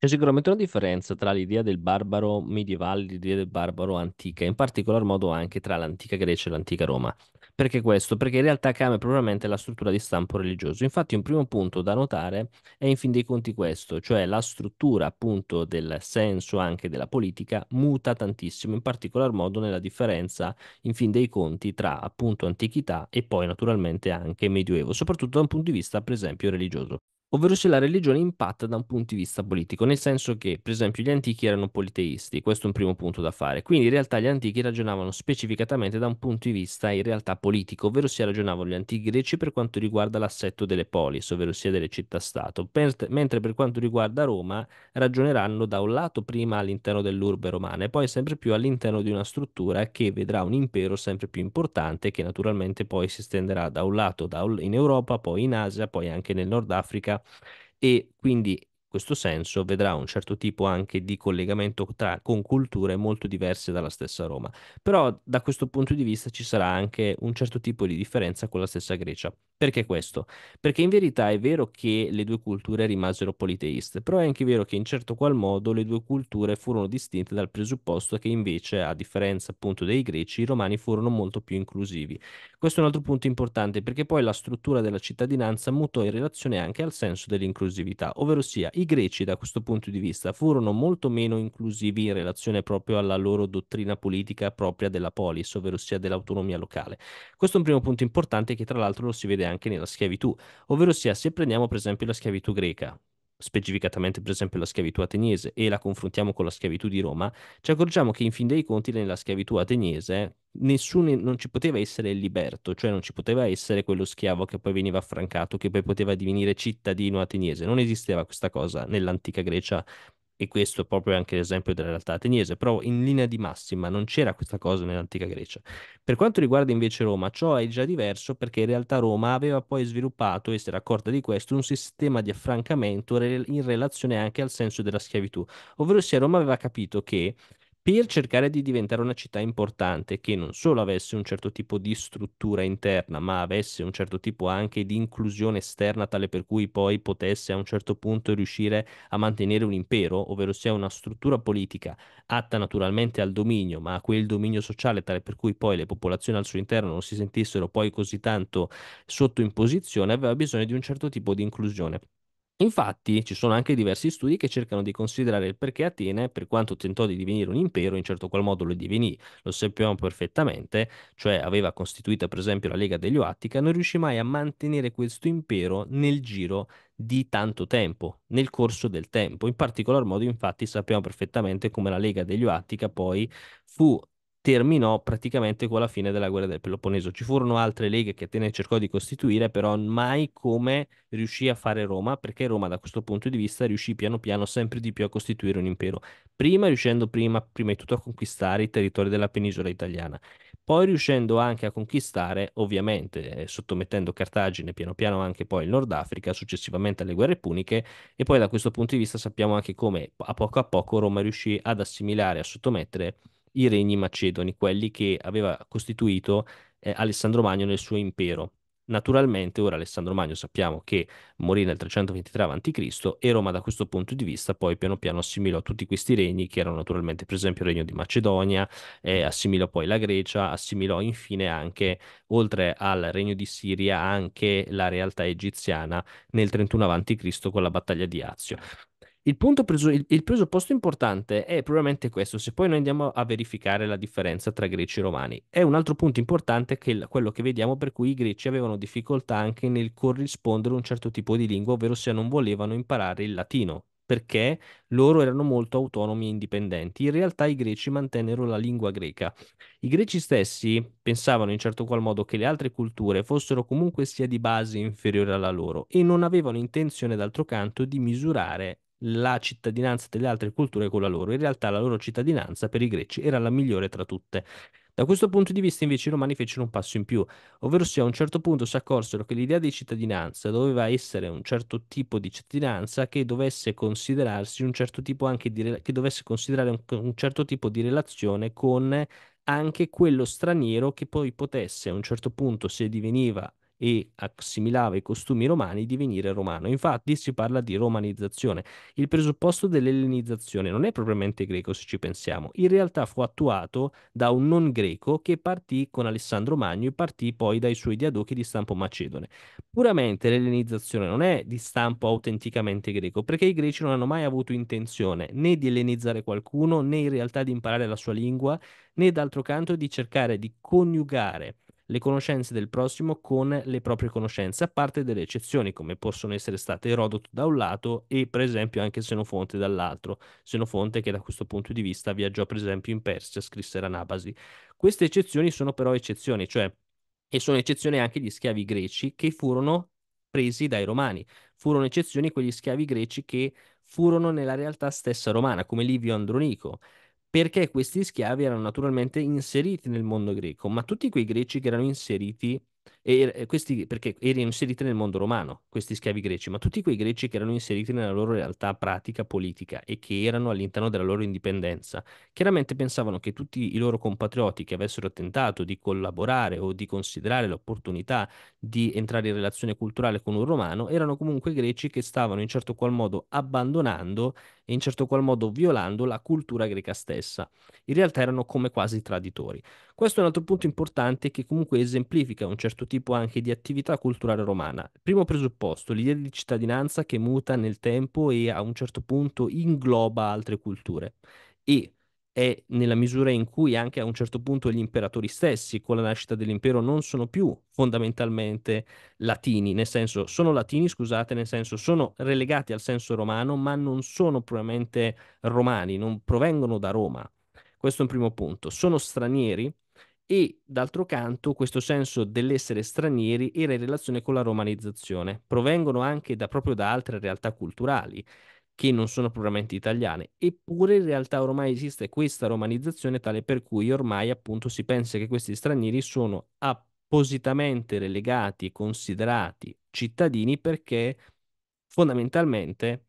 C'è sicuramente una differenza tra l'idea del barbaro medievale e l'idea del barbaro antica, in particolar modo anche tra l'antica Grecia e l'antica Roma. Perché questo? Perché in realtà cambia probabilmente la struttura di stampo religioso. Infatti un primo punto da notare è in fin dei conti questo, cioè la struttura appunto del senso anche della politica muta tantissimo, in particolar modo nella differenza in fin dei conti tra appunto antichità e poi naturalmente anche medioevo, soprattutto da un punto di vista per esempio religioso ovvero se la religione impatta da un punto di vista politico, nel senso che, per esempio, gli antichi erano politeisti, questo è un primo punto da fare, quindi in realtà gli antichi ragionavano specificatamente da un punto di vista in realtà politico, ovvero sia ragionavano gli antichi greci per quanto riguarda l'assetto delle polis, ovvero sia delle città-stato, per, mentre per quanto riguarda Roma ragioneranno da un lato prima all'interno dell'urbe romana e poi sempre più all'interno di una struttura che vedrà un impero sempre più importante che naturalmente poi si estenderà da un lato da un, in Europa, poi in Asia, poi anche nel Nord Africa e quindi questo senso vedrà un certo tipo anche di collegamento tra, con culture molto diverse dalla stessa Roma. Però da questo punto di vista ci sarà anche un certo tipo di differenza con la stessa Grecia. Perché questo? Perché in verità è vero che le due culture rimasero politeiste, però è anche vero che in certo qual modo le due culture furono distinte dal presupposto che invece, a differenza appunto dei greci, i romani furono molto più inclusivi. Questo è un altro punto importante perché poi la struttura della cittadinanza mutò in relazione anche al senso dell'inclusività, ovvero sia i greci da questo punto di vista furono molto meno inclusivi in relazione proprio alla loro dottrina politica propria della polis, ovvero sia dell'autonomia locale. Questo è un primo punto importante che tra l'altro lo si vede anche nella schiavitù, ovvero sia se prendiamo per esempio la schiavitù greca, specificatamente per esempio la schiavitù ateniese, e la confrontiamo con la schiavitù di Roma, ci accorgiamo che in fin dei conti nella schiavitù ateniese nessuno, non ci poteva essere il liberto, cioè non ci poteva essere quello schiavo che poi veniva affrancato, che poi poteva divenire cittadino ateniese. Non esisteva questa cosa nell'antica Grecia e questo è proprio anche l'esempio della realtà ateniese, però in linea di massima non c'era questa cosa nell'antica Grecia. Per quanto riguarda invece Roma, ciò è già diverso perché in realtà Roma aveva poi sviluppato, e si era accorta di questo, un sistema di affrancamento in relazione anche al senso della schiavitù, ovvero sia Roma aveva capito che per cercare di diventare una città importante che non solo avesse un certo tipo di struttura interna, ma avesse un certo tipo anche di inclusione esterna, tale per cui poi potesse a un certo punto riuscire a mantenere un impero, ovvero sia una struttura politica atta naturalmente al dominio, ma a quel dominio sociale, tale per cui poi le popolazioni al suo interno non si sentissero poi così tanto sotto imposizione, aveva bisogno di un certo tipo di inclusione. Infatti ci sono anche diversi studi che cercano di considerare il perché Atene, per quanto tentò di divenire un impero, in certo qual modo lo divenì, lo sappiamo perfettamente, cioè aveva costituita per esempio la Lega degli Oattica, non riuscì mai a mantenere questo impero nel giro di tanto tempo, nel corso del tempo. In particolar modo infatti sappiamo perfettamente come la Lega degli Oattica poi fu terminò praticamente con la fine della guerra del Peloponneso. Ci furono altre leghe che Atene cercò di costituire, però mai come riuscì a fare Roma, perché Roma da questo punto di vista riuscì piano piano sempre di più a costituire un impero, prima riuscendo prima, prima di tutto a conquistare i territori della penisola italiana, poi riuscendo anche a conquistare, ovviamente eh, sottomettendo Cartagine piano piano anche poi il Nord Africa, successivamente alle guerre puniche, e poi da questo punto di vista sappiamo anche come a poco a poco Roma riuscì ad assimilare, a sottomettere i regni macedoni, quelli che aveva costituito eh, Alessandro Magno nel suo impero. Naturalmente, ora Alessandro Magno sappiamo che morì nel 323 a.C. e Roma da questo punto di vista poi piano piano assimilò tutti questi regni che erano naturalmente per esempio il regno di Macedonia, eh, assimilò poi la Grecia, assimilò infine anche oltre al regno di Siria anche la realtà egiziana nel 31 a.C. con la battaglia di Azio. Il, preso, il, il, presupposto importante è probabilmente questo, se poi noi andiamo a verificare la differenza tra greci e romani. È un altro punto importante che il, quello che vediamo per cui i greci avevano difficoltà anche nel corrispondere a un certo tipo di lingua, ovvero se non volevano imparare il latino, perché loro erano molto autonomi e indipendenti. In realtà i greci mantennero la lingua greca. I greci stessi pensavano in certo qual modo che le altre culture fossero comunque sia di base inferiore alla loro e non avevano intenzione d'altro canto di misurare la cittadinanza delle altre culture con la loro. In realtà la loro cittadinanza per i greci era la migliore tra tutte. Da questo punto di vista invece i romani fecero un passo in più, ovvero se a un certo punto si accorsero che l'idea di cittadinanza doveva essere un certo tipo di cittadinanza che dovesse considerarsi un certo tipo anche di, che dovesse considerare un, un certo tipo di relazione con anche quello straniero che poi potesse a un certo punto, se diveniva e assimilava i costumi romani divenire romano. Infatti si parla di romanizzazione. Il presupposto dell'ellenizzazione non è propriamente greco se ci pensiamo, in realtà fu attuato da un non greco che partì con Alessandro Magno e partì poi dai suoi diadochi di stampo macedone. Puramente l'ellenizzazione non è di stampo autenticamente greco, perché i greci non hanno mai avuto intenzione né di ellenizzare qualcuno, né in realtà di imparare la sua lingua, né d'altro canto di cercare di coniugare le conoscenze del prossimo con le proprie conoscenze, a parte delle eccezioni come possono essere state Erodoto da un lato e per esempio anche Senofonte dall'altro, Senofonte che da questo punto di vista viaggiò per esempio in Persia, scrisse Ranabasi. Queste eccezioni sono però eccezioni, cioè e sono eccezioni anche gli schiavi greci che furono presi dai romani. Furono eccezioni quegli schiavi greci che furono nella realtà stessa romana, come Livio Andronico perché questi schiavi erano naturalmente inseriti nel mondo greco, ma tutti quei greci che erano inseriti e er-, eh, questi, perché erano inseriti nel mondo romano, questi schiavi greci, ma tutti quei greci che erano inseriti nella loro realtà pratica politica e che erano all'interno della loro indipendenza, chiaramente pensavano che tutti i loro compatrioti che avessero tentato di collaborare o di considerare l'opportunità di entrare in relazione culturale con un romano erano comunque greci che stavano in certo qual modo abbandonando e in certo qual modo violando la cultura greca stessa. In realtà erano come quasi traditori. Questo è un altro punto importante che comunque esemplifica un certo tipo tipo anche di attività culturale romana. Primo presupposto, l'idea di cittadinanza che muta nel tempo e a un certo punto ingloba altre culture. E è nella misura in cui anche a un certo punto gli imperatori stessi, con la nascita dell'impero, non sono più fondamentalmente latini, nel senso sono latini, scusate, nel senso sono relegati al senso romano, ma non sono propriamente romani, non provengono da Roma. Questo è un primo punto. Sono stranieri e d'altro canto questo senso dell'essere stranieri era in relazione con la romanizzazione. Provengono anche da, proprio da altre realtà culturali che non sono propriamente italiane, eppure in realtà ormai esiste questa romanizzazione tale per cui ormai appunto si pensa che questi stranieri sono appositamente relegati e considerati cittadini perché fondamentalmente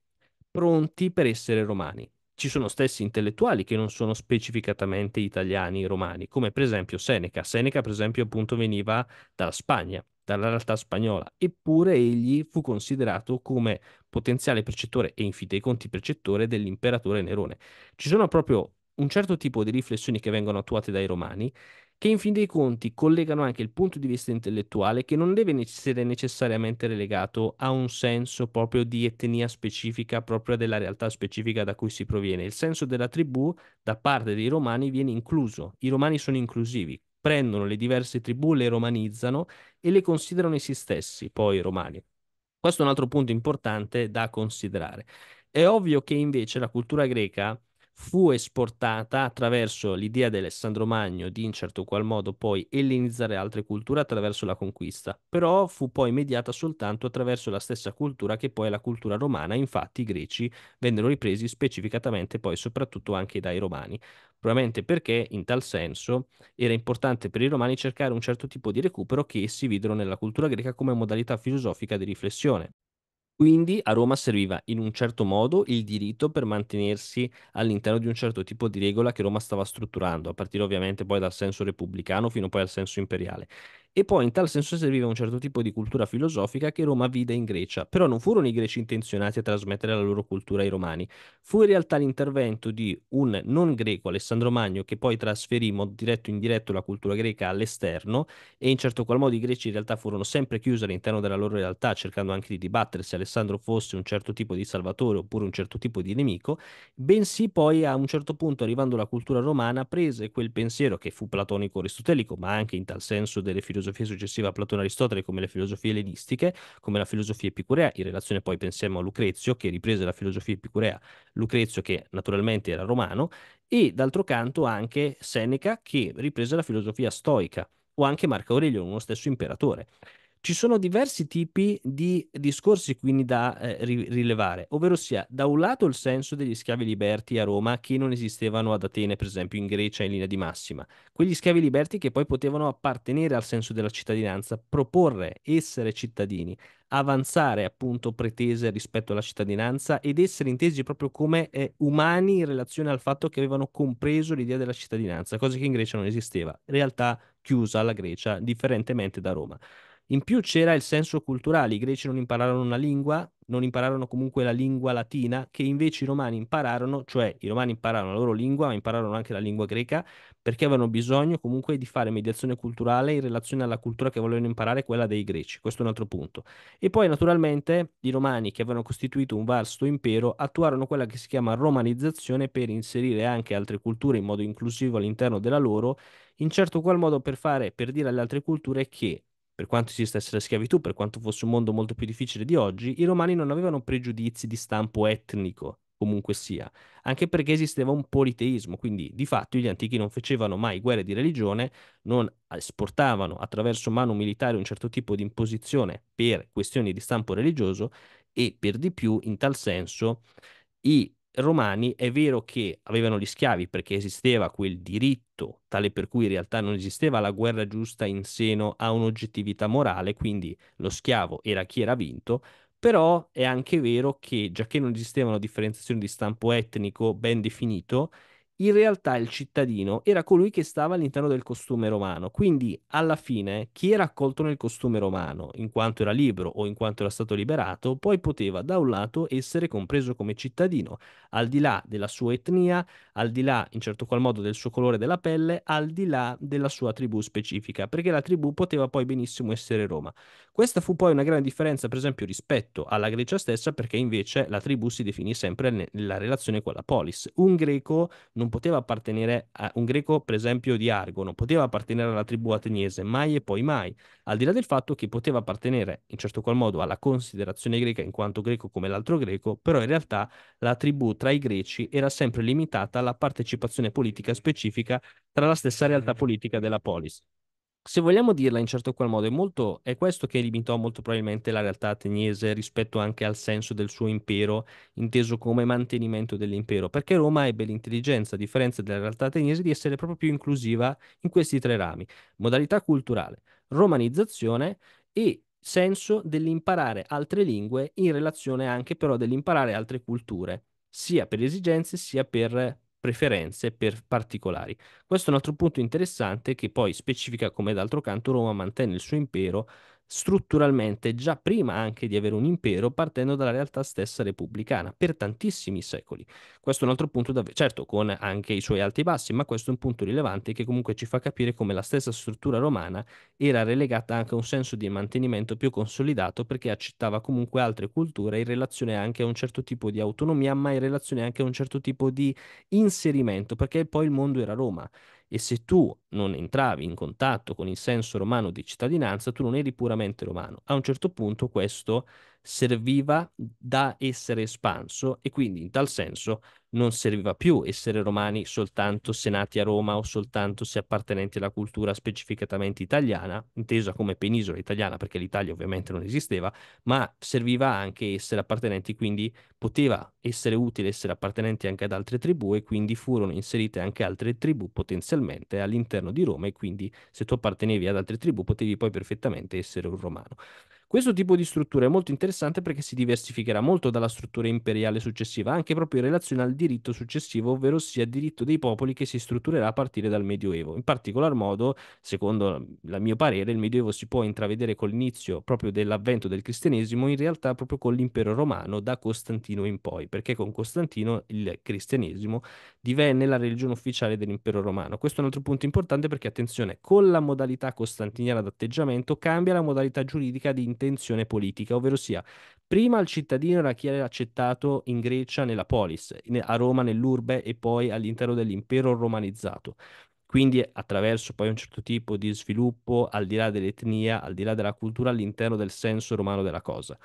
pronti per essere romani ci sono stessi intellettuali che non sono specificatamente italiani, romani, come per esempio Seneca. Seneca, per esempio, appunto veniva dalla Spagna, dalla realtà spagnola, eppure egli fu considerato come potenziale precettore e in fin dei conti precettore dell'imperatore Nerone. Ci sono proprio un certo tipo di riflessioni che vengono attuate dai romani che in fin dei conti collegano anche il punto di vista intellettuale che non deve essere necessariamente relegato a un senso proprio di etnia specifica, proprio della realtà specifica da cui si proviene. Il senso della tribù da parte dei romani viene incluso, i romani sono inclusivi, prendono le diverse tribù, le romanizzano e le considerano essi stessi, poi romani. Questo è un altro punto importante da considerare. È ovvio che invece la cultura greca fu esportata attraverso l'idea di Alessandro Magno di in certo qual modo poi ellenizzare altre culture attraverso la conquista, però fu poi mediata soltanto attraverso la stessa cultura che poi è la cultura romana, infatti i greci vennero ripresi specificatamente poi soprattutto anche dai romani, probabilmente perché in tal senso era importante per i romani cercare un certo tipo di recupero che essi videro nella cultura greca come modalità filosofica di riflessione. Quindi a Roma serviva in un certo modo il diritto per mantenersi all'interno di un certo tipo di regola che Roma stava strutturando, a partire ovviamente poi dal senso repubblicano fino poi al senso imperiale e poi in tal senso serviva un certo tipo di cultura filosofica che Roma vide in Grecia, però non furono i greci intenzionati a trasmettere la loro cultura ai romani, fu in realtà l'intervento di un non greco Alessandro Magno che poi trasferì in modo diretto e indiretto la cultura greca all'esterno e in certo qual modo i greci in realtà furono sempre chiusi all'interno della loro realtà cercando anche di dibattere se Alessandro fosse un certo tipo di salvatore oppure un certo tipo di nemico, bensì poi a un certo punto arrivando alla cultura romana prese quel pensiero che fu platonico-aristotelico ma anche in tal senso delle filosofie filosofia successiva a Platone e Aristotele come le filosofie ellenistiche, come la filosofia epicurea, in relazione poi pensiamo a Lucrezio che riprese la filosofia epicurea, Lucrezio che naturalmente era romano, e d'altro canto anche Seneca che riprese la filosofia stoica o anche Marco Aurelio, uno stesso imperatore. Ci sono diversi tipi di discorsi quindi da eh, rilevare, ovvero sia da un lato il senso degli schiavi liberti a Roma che non esistevano ad Atene, per esempio in Grecia in linea di massima, quegli schiavi liberti che poi potevano appartenere al senso della cittadinanza, proporre, essere cittadini, avanzare appunto pretese rispetto alla cittadinanza ed essere intesi proprio come eh, umani in relazione al fatto che avevano compreso l'idea della cittadinanza, cosa che in Grecia non esisteva, realtà chiusa alla Grecia, differentemente da Roma. In più c'era il senso culturale, i greci non impararono una lingua, non impararono comunque la lingua latina, che invece i romani impararono, cioè i romani impararono la loro lingua, ma impararono anche la lingua greca, perché avevano bisogno comunque di fare mediazione culturale in relazione alla cultura che volevano imparare, quella dei greci. Questo è un altro punto. E poi naturalmente i romani, che avevano costituito un vasto impero, attuarono quella che si chiama romanizzazione per inserire anche altre culture in modo inclusivo all'interno della loro, in certo qual modo per fare, per dire alle altre culture che per quanto esistesse la schiavitù, per quanto fosse un mondo molto più difficile di oggi, i romani non avevano pregiudizi di stampo etnico, comunque sia, anche perché esisteva un politeismo, quindi di fatto gli antichi non facevano mai guerre di religione, non esportavano attraverso mano militare un certo tipo di imposizione per questioni di stampo religioso e per di più in tal senso i romani è vero che avevano gli schiavi perché esisteva quel diritto, tale per cui in realtà non esisteva la guerra giusta in seno a un'oggettività morale, quindi lo schiavo era chi era vinto, però è anche vero che, già che non esisteva una differenziazione di stampo etnico ben definito, in realtà il cittadino era colui che stava all'interno del costume romano, quindi alla fine chi era accolto nel costume romano, in quanto era libero o in quanto era stato liberato, poi poteva da un lato essere compreso come cittadino, al di là della sua etnia, al di là in certo qual modo del suo colore della pelle, al di là della sua tribù specifica, perché la tribù poteva poi benissimo essere Roma. Questa fu poi una grande differenza, per esempio, rispetto alla Grecia stessa, perché invece la tribù si definì sempre nella relazione con la polis. Un greco non non poteva appartenere a un greco, per esempio, di Argo, non poteva appartenere alla tribù ateniese, mai e poi mai, al di là del fatto che poteva appartenere in certo qual modo alla considerazione greca in quanto greco come l'altro greco, però in realtà la tribù tra i greci era sempre limitata alla partecipazione politica specifica tra la stessa realtà politica della polis se vogliamo dirla in certo qual modo, è, molto, è questo che limitò molto probabilmente la realtà ateniese rispetto anche al senso del suo impero, inteso come mantenimento dell'impero, perché Roma ebbe l'intelligenza, a differenza della realtà ateniese, di essere proprio più inclusiva in questi tre rami, modalità culturale, romanizzazione e senso dell'imparare altre lingue in relazione anche però dell'imparare altre culture, sia per esigenze sia per preferenze per particolari. Questo è un altro punto interessante che poi specifica come d'altro canto Roma mantenne il suo impero strutturalmente già prima anche di avere un impero, partendo dalla realtà stessa repubblicana per tantissimi secoli. Questo è un altro punto, da... certo, con anche i suoi alti e bassi, ma questo è un punto rilevante che comunque ci fa capire come la stessa struttura romana era relegata anche a un senso di mantenimento più consolidato perché accettava comunque altre culture in relazione anche a un certo tipo di autonomia, ma in relazione anche a un certo tipo di inserimento, perché poi il mondo era Roma. E se tu non entravi in contatto con il senso romano di cittadinanza, tu non eri puramente romano. A un certo punto questo serviva da essere espanso e quindi in tal senso non serviva più essere romani soltanto se nati a Roma o soltanto se appartenenti alla cultura specificatamente italiana, intesa come penisola italiana perché l'Italia ovviamente non esisteva, ma serviva anche essere appartenenti, quindi poteva essere utile essere appartenenti anche ad altre tribù e quindi furono inserite anche altre tribù potenzialmente all'interno all'interno di Roma e quindi se tu appartenevi ad altre tribù potevi poi perfettamente essere un romano. Questo tipo di struttura è molto interessante perché si diversificherà molto dalla struttura imperiale successiva, anche proprio in relazione al diritto successivo, ovvero sia diritto dei popoli che si strutturerà a partire dal Medioevo. In particolar modo, secondo il mio parere, il Medioevo si può intravedere con l'inizio proprio dell'avvento del cristianesimo, in realtà proprio con l'impero romano da Costantino in poi, perché con Costantino il cristianesimo divenne la religione ufficiale dell'impero romano. Questo è un altro punto importante perché, attenzione, con la modalità costantiniana d'atteggiamento cambia la modalità giuridica di intenzione politica, ovvero sia prima il cittadino era chi era accettato in Grecia nella polis, a Roma nell'urbe e poi all'interno dell'impero romanizzato. Quindi attraverso poi un certo tipo di sviluppo al di là dell'etnia, al di là della cultura, all'interno del senso romano della cosa.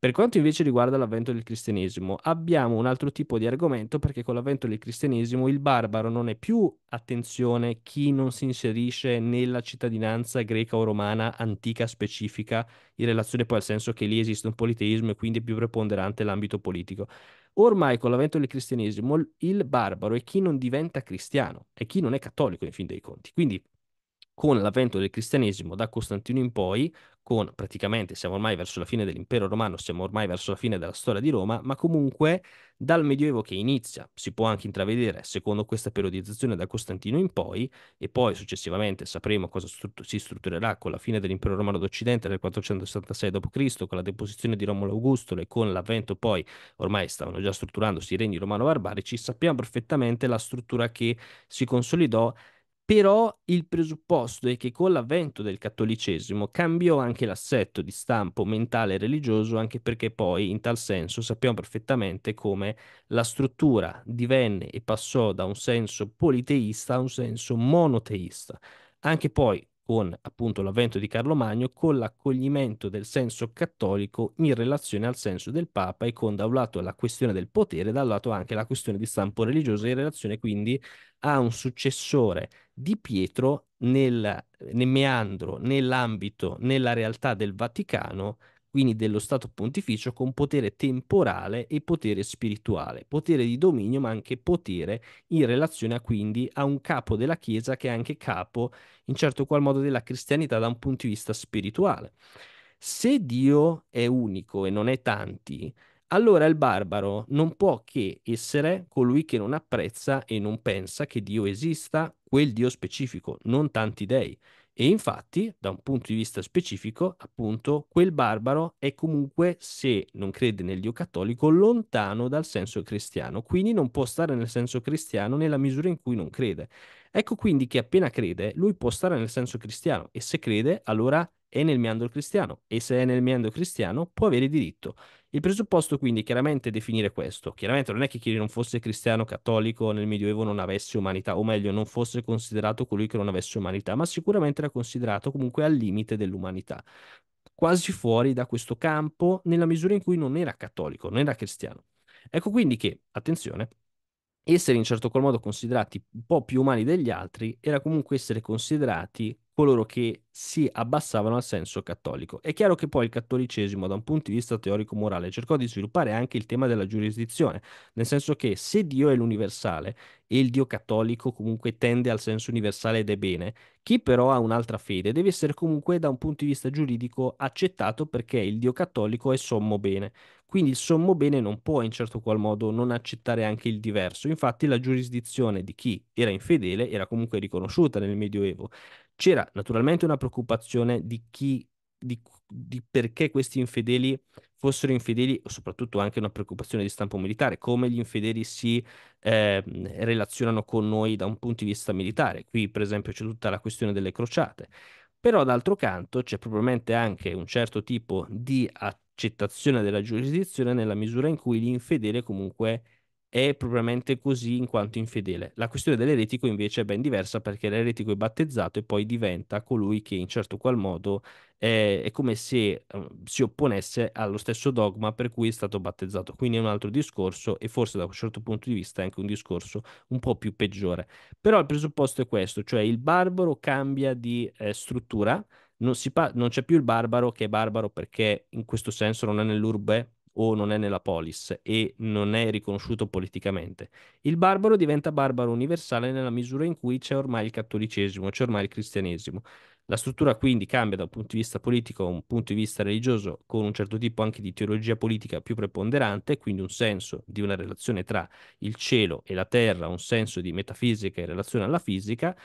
Per quanto invece riguarda l'avvento del cristianesimo, abbiamo un altro tipo di argomento perché con l'avvento del cristianesimo il barbaro non è più, attenzione, chi non si inserisce nella cittadinanza greca o romana antica specifica, in relazione poi al senso che lì esiste un politeismo e quindi è più preponderante l'ambito politico. Ormai con l'avvento del cristianesimo il barbaro è chi non diventa cristiano, è chi non è cattolico in fin dei conti. Quindi con l'avvento del cristianesimo da Costantino in poi, con praticamente siamo ormai verso la fine dell'impero romano, siamo ormai verso la fine della storia di Roma, ma comunque dal Medioevo che inizia, si può anche intravedere, secondo questa periodizzazione da Costantino in poi, e poi successivamente sapremo cosa strut- si strutturerà con la fine dell'impero romano d'Occidente nel 466 d.C., con la deposizione di Romolo Augusto e con l'avvento poi, ormai stavano già strutturandosi i regni romano-barbarici, sappiamo perfettamente la struttura che si consolidò però il presupposto è che con l'avvento del cattolicesimo cambiò anche l'assetto di stampo mentale e religioso, anche perché poi in tal senso sappiamo perfettamente come la struttura divenne e passò da un senso politeista a un senso monoteista. Anche poi con appunto l'avvento di Carlo Magno, con l'accoglimento del senso cattolico in relazione al senso del Papa e con da un lato la questione del potere, dal lato anche la questione di stampo religioso in relazione quindi a un successore di Pietro nel, nel meandro, nell'ambito, nella realtà del Vaticano quindi dello Stato pontificio, con potere temporale e potere spirituale, potere di dominio ma anche potere in relazione a, quindi a un capo della Chiesa che è anche capo in certo qual modo della cristianità da un punto di vista spirituale. Se Dio è unico e non è tanti, allora il barbaro non può che essere colui che non apprezza e non pensa che Dio esista, quel Dio specifico, non tanti dei. E infatti, da un punto di vista specifico, appunto, quel barbaro è comunque, se non crede nel Dio cattolico, lontano dal senso cristiano, quindi non può stare nel senso cristiano nella misura in cui non crede. Ecco quindi che appena crede, lui può stare nel senso cristiano e se crede, allora è nel meandro cristiano e se è nel meandro cristiano può avere diritto il presupposto quindi chiaramente definire questo. Chiaramente non è che chi non fosse cristiano cattolico nel Medioevo non avesse umanità, o meglio non fosse considerato colui che non avesse umanità, ma sicuramente era considerato comunque al limite dell'umanità, quasi fuori da questo campo nella misura in cui non era cattolico, non era cristiano. Ecco quindi che, attenzione, essere in certo qual modo considerati un po' più umani degli altri era comunque essere considerati coloro che si abbassavano al senso cattolico. È chiaro che poi il cattolicesimo, da un punto di vista teorico-morale, cercò di sviluppare anche il tema della giurisdizione, nel senso che se Dio è l'universale e il Dio cattolico comunque tende al senso universale ed è bene, chi però ha un'altra fede deve essere comunque da un punto di vista giuridico accettato perché il Dio cattolico è sommo bene. Quindi il sommo bene non può in certo qual modo non accettare anche il diverso. Infatti la giurisdizione di chi era infedele era comunque riconosciuta nel Medioevo. C'era naturalmente una preoccupazione di chi, di, di perché questi infedeli fossero infedeli, soprattutto anche una preoccupazione di stampo militare, come gli infedeli si eh, relazionano con noi da un punto di vista militare. Qui, per esempio, c'è tutta la questione delle crociate. Però, d'altro canto, c'è probabilmente anche un certo tipo di accettazione della giurisdizione nella misura in cui l'infedele comunque è propriamente così in quanto infedele. La questione dell'eretico invece è ben diversa perché l'eretico è battezzato e poi diventa colui che in certo qual modo è, è come se uh, si opponesse allo stesso dogma per cui è stato battezzato. Quindi è un altro discorso e forse da un certo punto di vista è anche un discorso un po' più peggiore. Però il presupposto è questo, cioè il barbaro cambia di eh, struttura. Non, pa- non c'è più il barbaro che è barbaro perché in questo senso non è nell'urbe, o non è nella polis e non è riconosciuto politicamente, il barbaro diventa barbaro universale nella misura in cui c'è ormai il cattolicesimo, c'è ormai il cristianesimo. La struttura quindi cambia da un punto di vista politico a un punto di vista religioso, con un certo tipo anche di teologia politica più preponderante, quindi un senso di una relazione tra il cielo e la terra, un senso di metafisica in relazione alla fisica,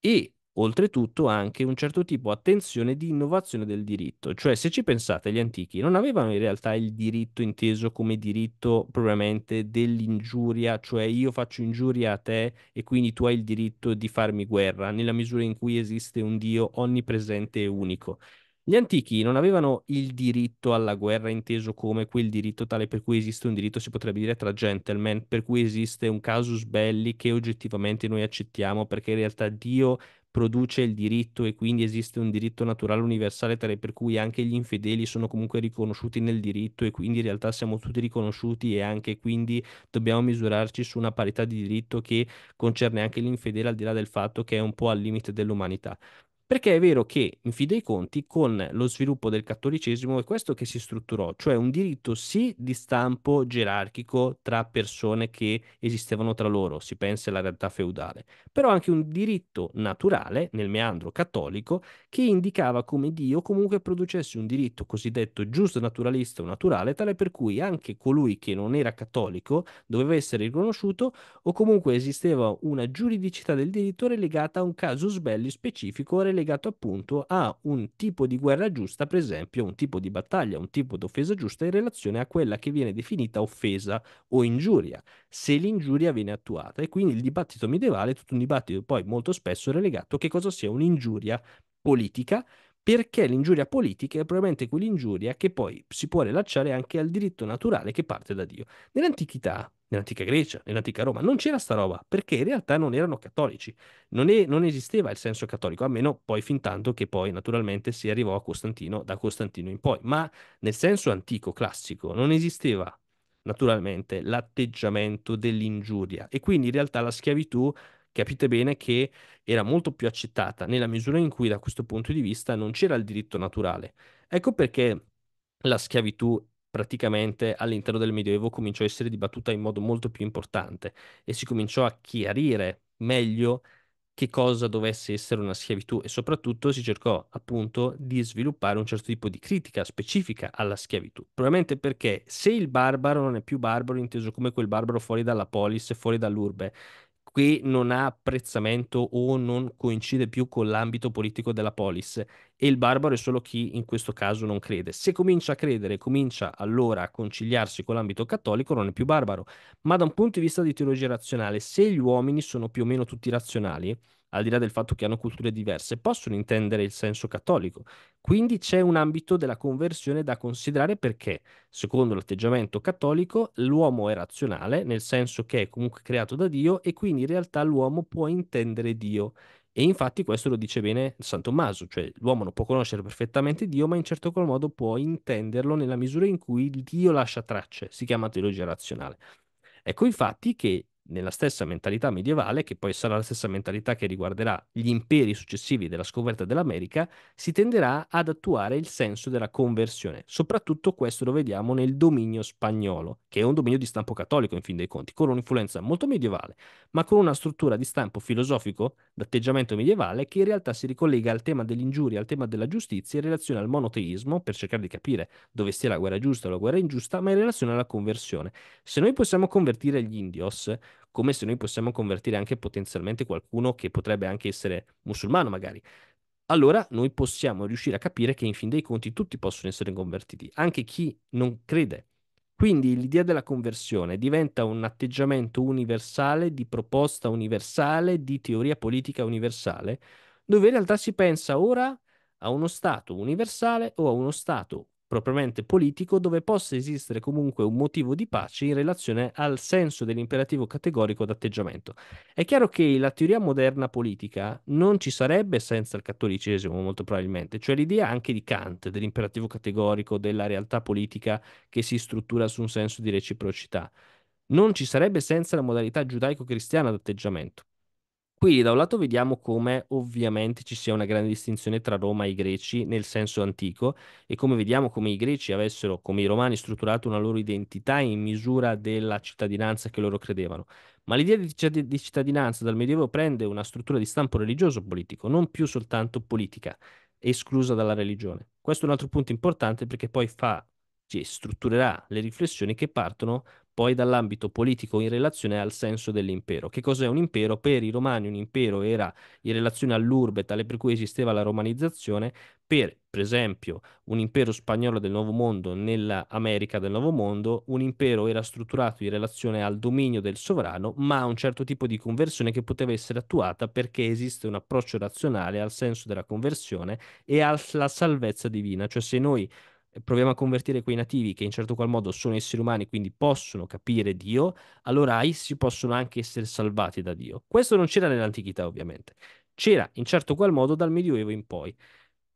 e oltretutto anche un certo tipo di attenzione di innovazione del diritto, cioè se ci pensate gli antichi non avevano in realtà il diritto inteso come diritto propriamente dell'ingiuria, cioè io faccio ingiuria a te e quindi tu hai il diritto di farmi guerra, nella misura in cui esiste un Dio onnipresente e unico. Gli antichi non avevano il diritto alla guerra inteso come quel diritto tale per cui esiste un diritto, si potrebbe dire, tra gentleman, per cui esiste un casus belli che oggettivamente noi accettiamo perché in realtà Dio produce il diritto e quindi esiste un diritto naturale universale tra per cui anche gli infedeli sono comunque riconosciuti nel diritto e quindi in realtà siamo tutti riconosciuti e anche quindi dobbiamo misurarci su una parità di diritto che concerne anche l'infedele al di là del fatto che è un po' al limite dell'umanità. Perché è vero che, in fin dei conti, con lo sviluppo del cattolicesimo è questo che si strutturò, cioè un diritto sì di stampo gerarchico tra persone che esistevano tra loro, si pensa alla realtà feudale, però anche un diritto naturale, nel meandro cattolico, che indicava come Dio comunque producesse un diritto cosiddetto giusto naturalista o naturale, tale per cui anche colui che non era cattolico doveva essere riconosciuto o comunque esisteva una giuridicità del diritto relegata a un casus belli specifico legato appunto a un tipo di guerra giusta, per esempio un tipo di battaglia, un tipo di offesa giusta in relazione a quella che viene definita offesa o ingiuria, se l'ingiuria viene attuata. E quindi il dibattito medievale è tutto un dibattito poi molto spesso relegato a che cosa sia un'ingiuria politica perché l'ingiuria politica è probabilmente quell'ingiuria che poi si può rilacciare anche al diritto naturale che parte da Dio. Nell'antichità, nell'antica Grecia, nell'antica Roma, non c'era sta roba, perché in realtà non erano cattolici, non, è, non esisteva il senso cattolico, a meno poi fin tanto che poi naturalmente si arrivò a Costantino, da Costantino in poi, ma nel senso antico, classico, non esisteva naturalmente l'atteggiamento dell'ingiuria e quindi in realtà la schiavitù capite bene che era molto più accettata nella misura in cui da questo punto di vista non c'era il diritto naturale. Ecco perché la schiavitù praticamente all'interno del Medioevo cominciò a essere dibattuta in modo molto più importante e si cominciò a chiarire meglio che cosa dovesse essere una schiavitù e soprattutto si cercò appunto di sviluppare un certo tipo di critica specifica alla schiavitù, probabilmente perché se il barbaro non è più barbaro inteso come quel barbaro fuori dalla polis, fuori dall'urbe, qui non ha apprezzamento o non coincide più con l'ambito politico della polis e il barbaro è solo chi in questo caso non crede. Se comincia a credere, comincia allora a conciliarsi con l'ambito cattolico, non è più barbaro, ma da un punto di vista di teologia razionale, se gli uomini sono più o meno tutti razionali, al di là del fatto che hanno culture diverse, possono intendere il senso cattolico. Quindi c'è un ambito della conversione da considerare perché, secondo l'atteggiamento cattolico, l'uomo è razionale, nel senso che è comunque creato da Dio e quindi in realtà l'uomo può intendere Dio. E infatti questo lo dice bene San Tommaso, cioè l'uomo non può conoscere perfettamente Dio, ma in certo qual modo può intenderlo nella misura in cui Dio lascia tracce, si chiama teologia razionale. Ecco infatti che nella stessa mentalità medievale, che poi sarà la stessa mentalità che riguarderà gli imperi successivi della scoperta dell'America, si tenderà ad attuare il senso della conversione. Soprattutto questo lo vediamo nel dominio spagnolo, che è un dominio di stampo cattolico in fin dei conti, con un'influenza molto medievale, ma con una struttura di stampo filosofico, d'atteggiamento medievale, che in realtà si ricollega al tema dell'ingiuria, al tema della giustizia, in relazione al monoteismo, per cercare di capire dove sia la guerra giusta o la guerra ingiusta, ma in relazione alla conversione. Se noi possiamo convertire gli indios, come se noi possiamo convertire anche potenzialmente qualcuno che potrebbe anche essere musulmano magari, allora noi possiamo riuscire a capire che in fin dei conti tutti possono essere convertiti, anche chi non crede. Quindi l'idea della conversione diventa un atteggiamento universale, di proposta universale, di teoria politica universale, dove in realtà si pensa ora a uno Stato universale o a uno Stato propriamente politico dove possa esistere comunque un motivo di pace in relazione al senso dell'imperativo categorico d'atteggiamento. È chiaro che la teoria moderna politica non ci sarebbe senza il cattolicesimo, molto probabilmente, cioè l'idea anche di Kant dell'imperativo categorico, della realtà politica che si struttura su un senso di reciprocità. Non ci sarebbe senza la modalità giudaico-cristiana d'atteggiamento. Quindi da un lato vediamo come ovviamente ci sia una grande distinzione tra Roma e i greci nel senso antico e come vediamo come i greci avessero, come i romani, strutturato una loro identità in misura della cittadinanza che loro credevano. Ma l'idea di, cioè, cittadinanza dal Medioevo prende una struttura di stampo religioso-politico, non più soltanto politica, esclusa dalla religione. Questo è un altro punto importante perché poi fa, cioè, strutturerà le riflessioni che partono poi dall'ambito politico in relazione al senso dell'impero. Che cos'è un impero? Per i romani un impero era in relazione all'urbe, tale per cui esisteva la romanizzazione, per, per esempio, un impero spagnolo del Nuovo Mondo nell'America del Nuovo Mondo, un impero era strutturato in relazione al dominio del sovrano, ma un certo tipo di conversione che poteva essere attuata perché esiste un approccio razionale al senso della conversione e alla salvezza divina, cioè se noi proviamo a convertire quei nativi che in certo qual modo sono esseri umani, quindi possono capire Dio, allora essi possono anche essere salvati da Dio. Questo non c'era nell'antichità, ovviamente. C'era in certo qual modo dal Medioevo in poi.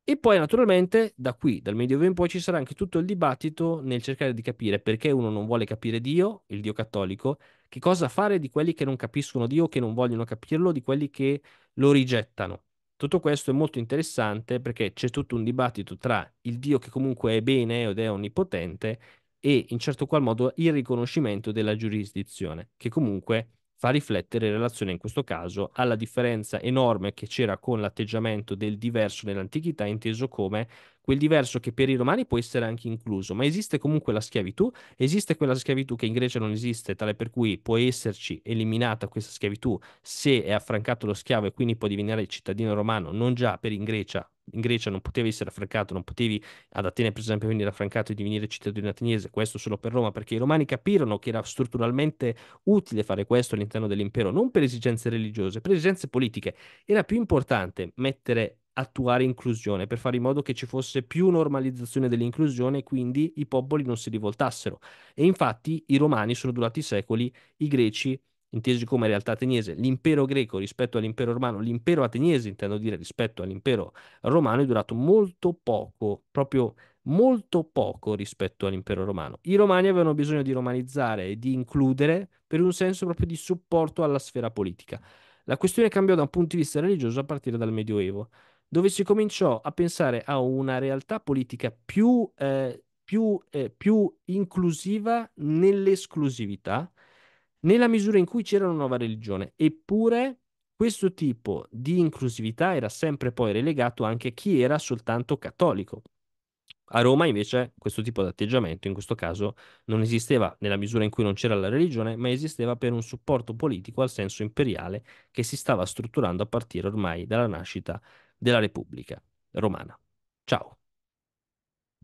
E poi naturalmente da qui, dal Medioevo in poi, ci sarà anche tutto il dibattito nel cercare di capire perché uno non vuole capire Dio, il Dio cattolico, che cosa fare di quelli che non capiscono Dio, che non vogliono capirlo, di quelli che lo rigettano. Tutto questo è molto interessante perché c'è tutto un dibattito tra il Dio che comunque è bene eh, ed è onnipotente e in certo qual modo il riconoscimento della giurisdizione, che comunque fa riflettere in relazione in questo caso alla differenza enorme che c'era con l'atteggiamento del diverso nell'antichità inteso come quel diverso che per i romani può essere anche incluso, ma esiste comunque la schiavitù, esiste quella schiavitù che in Grecia non esiste, tale per cui può esserci eliminata questa schiavitù se è affrancato lo schiavo e quindi può divenire cittadino romano, non già per in Grecia, in Grecia non potevi essere affrancato, non potevi ad Atene per esempio venire affrancato e divenire cittadino ateniese, questo solo per Roma, perché i romani capirono che era strutturalmente utile fare questo all'interno dell'impero, non per esigenze religiose, per esigenze politiche. Era più importante mettere attuare inclusione, per fare in modo che ci fosse più normalizzazione dell'inclusione e quindi i popoli non si rivoltassero. E infatti i romani sono durati secoli, i greci, intesi come realtà ateniese, l'impero greco rispetto all'impero romano, l'impero ateniese intendo dire rispetto all'impero romano è durato molto poco, proprio molto poco rispetto all'impero romano. I romani avevano bisogno di romanizzare e di includere per un senso proprio di supporto alla sfera politica. La questione cambiò da un punto di vista religioso a partire dal Medioevo dove si cominciò a pensare a una realtà politica più, eh, più, eh, più inclusiva nell'esclusività, nella misura in cui c'era una nuova religione. Eppure questo tipo di inclusività era sempre poi relegato anche a chi era soltanto cattolico. A Roma invece questo tipo di atteggiamento in questo caso non esisteva nella misura in cui non c'era la religione, ma esisteva per un supporto politico al senso imperiale che si stava strutturando a partire ormai dalla nascita della Repubblica Romana. Ciao.